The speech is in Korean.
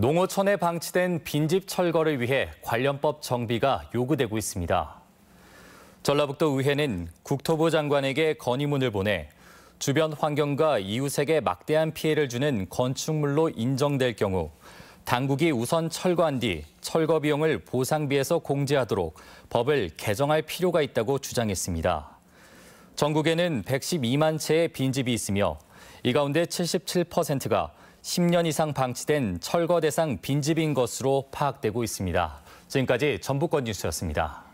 농어촌에 방치된 빈집 철거를 위해 관련법 정비가 요구되고 있습니다. 전라북도 의회는 국토부 장관에게 건의문을 보내 주변 환경과 이웃에게 막대한 피해를 주는 건축물로 인정될 경우 당국이 우선 철거한 뒤 철거 비용을 보상비에서 공제하도록 법을 개정할 필요가 있다고 주장했습니다. 전국에는 112만 채의 빈집이 있으며 이 가운데 77%가 10년 이상 방치된 철거 대상 빈집인 것으로 파악되고 있습니다. 지금까지 전북권 뉴스였습니다.